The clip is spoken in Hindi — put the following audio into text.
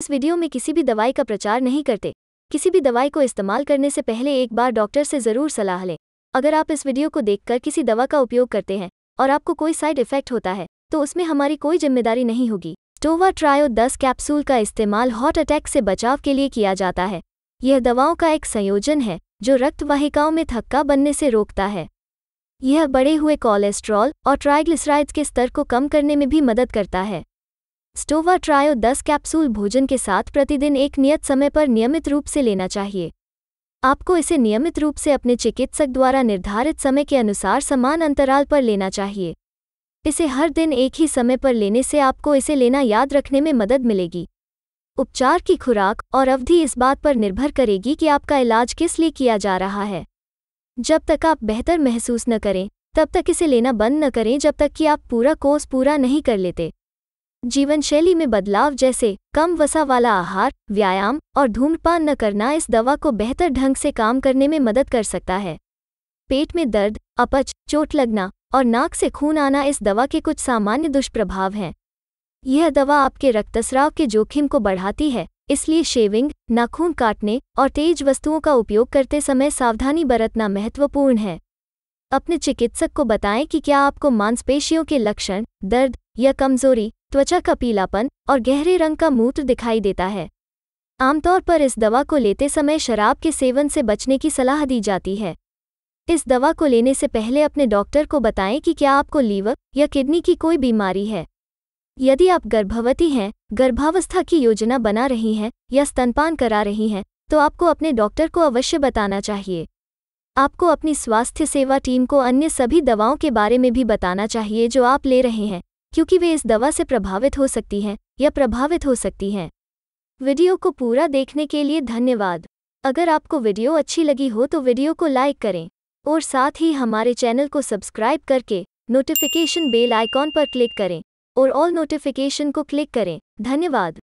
इस वीडियो में किसी भी दवाई का प्रचार नहीं करते किसी भी दवाई को इस्तेमाल करने से पहले एक बार डॉक्टर से ज़रूर सलाह लें अगर आप इस वीडियो को देखकर किसी दवा का उपयोग करते हैं और आपको कोई साइड इफेक्ट होता है तो उसमें हमारी कोई जिम्मेदारी नहीं होगी टोवा ट्रायो 10 कैप्सूल का इस्तेमाल हॉट अटैक से बचाव के लिए किया जाता है यह दवाओं का एक संयोजन है जो रक्त वाहिकाओं में थक्का बनने से रोकता है यह बढ़े हुए कोलेस्ट्रॉल और ट्राइग्लिसराइड्स के स्तर को कम करने में भी मदद करता है स्टोवा ट्रायो 10 कैप्सूल भोजन के साथ प्रतिदिन एक नियत समय पर नियमित रूप से लेना चाहिए आपको इसे नियमित रूप से अपने चिकित्सक द्वारा निर्धारित समय के अनुसार समान अंतराल पर लेना चाहिए इसे हर दिन एक ही समय पर लेने से आपको इसे लेना याद रखने में मदद मिलेगी उपचार की खुराक और अवधि इस बात पर निर्भर करेगी कि आपका इलाज किस लिए किया जा रहा है जब तक आप बेहतर महसूस न करें तब तक इसे लेना बंद न करें जब तक कि आप पूरा कोर्स पूरा नहीं कर लेते जीवनशैली में बदलाव जैसे कम वसा वाला आहार व्यायाम और धूम्रपान न करना इस दवा को बेहतर ढंग से काम करने में मदद कर सकता है पेट में दर्द अपच चोट लगना और नाक से खून आना इस दवा के कुछ सामान्य दुष्प्रभाव हैं यह दवा आपके रक्तस्राव के जोखिम को बढ़ाती है इसलिए शेविंग नाखून काटने और तेज वस्तुओं का उपयोग करते समय सावधानी बरतना महत्वपूर्ण है अपने चिकित्सक को बताएं कि क्या आपको मांसपेशियों के लक्षण दर्द यह कमजोरी त्वचा का पीलापन और गहरे रंग का मूत्र दिखाई देता है आमतौर पर इस दवा को लेते समय शराब के सेवन से बचने की सलाह दी जाती है इस दवा को लेने से पहले अपने डॉक्टर को बताएं कि क्या आपको लीवर या किडनी की कोई बीमारी है यदि आप गर्भवती हैं गर्भावस्था की योजना बना रही हैं या स्तनपान करा रही हैं तो आपको अपने डॉक्टर को अवश्य बताना चाहिए आपको अपनी स्वास्थ्य सेवा टीम को अन्य सभी दवाओं के बारे में भी बताना चाहिए जो आप ले रहे हैं क्योंकि वे इस दवा से प्रभावित हो सकती हैं या प्रभावित हो सकती हैं वीडियो को पूरा देखने के लिए धन्यवाद अगर आपको वीडियो अच्छी लगी हो तो वीडियो को लाइक करें और साथ ही हमारे चैनल को सब्सक्राइब करके नोटिफिकेशन बेल आइकॉन पर क्लिक करें और ऑल नोटिफिकेशन को क्लिक करें धन्यवाद